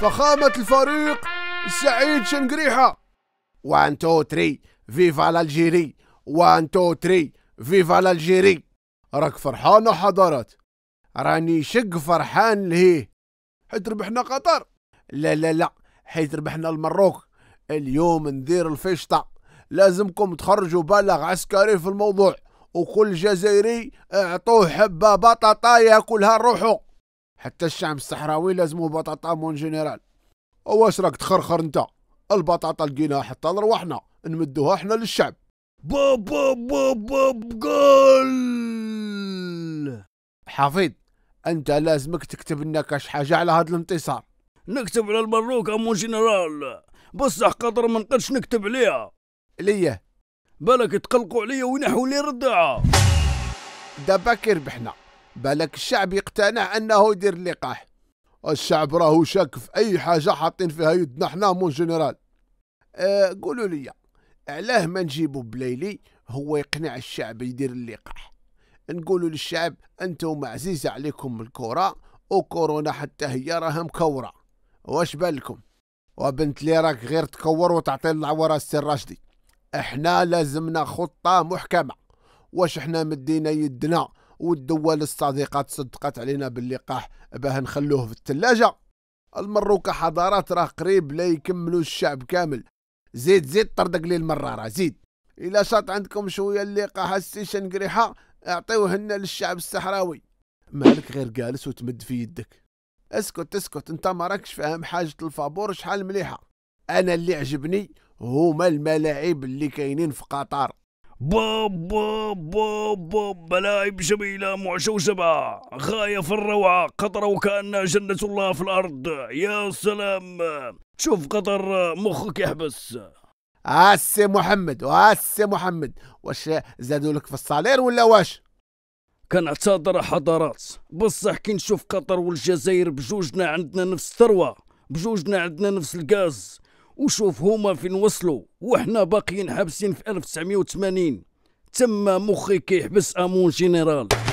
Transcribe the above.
فخامة الفريق السعيد شنقريحة وان تو تري فيفا الجيري وان تو تري فيفا الجيري راك فرحانة حضرت راني شق فرحان لهيه حيت ربحنا قطر لا لا لا حيت ربحنا المروك اليوم ندير الفشطة لازمكم تخرجوا بلغ عسكري في الموضوع وكل جزائري اعطوه حبة بطاطا ياكلها روحه حتى الشعب الصحراوي لازمو بطاطا مون جينيرال واش راك تخرخر انت البطاطا لقيناها حتى لرواحنا نمدوها احنا للشعب باب باب باب باب حفيظ انت لازمك تكتب لنا كاش حاجه على هذا الانتصار نكتب على المروك امون جنرال بصح قدر ما نقدرش نكتب عليها ليه بالك تقلقوا عليا وينحوا لي ردعه دابا كي ربحنا بالك الشعب يقتنع انه يدير اللقاح الشعب راهو شاك في اي حاجه حاطين فيها يدنا حنا مون جينيرال أه قولوا لي علاه ما نجيبو بليلي هو يقنع الشعب يدير اللقاح نقولوا للشعب انتم عزيزه عليكم الكره وكورونا حتى هي راها مكوره واش بالكم وبنت لي راك غير تكور وتعطي العوره السي الراشدي احنا لازمنا خطه محكمه واش احنا مدينا يدنا والدول الصديقة صدقت علينا باللقاح باه نخلوه في الثلاجة المرو كحضارات راه قريب لا يكملوا الشعب كامل زيد زيد طردق لي المرارة زيد إلا شاط عندكم شوية اللقاح السيشن قريحة اعطيوهن للشعب الصحراوي مالك غير جالس وتمد في يدك اسكت اسكت انت ما راكش فاهم حاجة الفابور شحال مليحة انا اللي عجبني هما الملاعب اللي كاينين في قطر باب باب باب باب ملاعب جميلة معشوشبة غاية في الروعة قطر وكأنها جنة الله في الأرض يا سلام شوف قطر مخك يحبس هسي محمد هسي محمد واش زادوا لك في الصالير ولا واش كنعتذر حضارات بصح كي نشوف قطر والجزائر بجوجنا عندنا نفس الثروة بجوجنا عندنا نفس الغاز وشوف هما فين وصلوا وحنا باقيين حابسين في 1980 تما مخي كيحبس امون جينيرال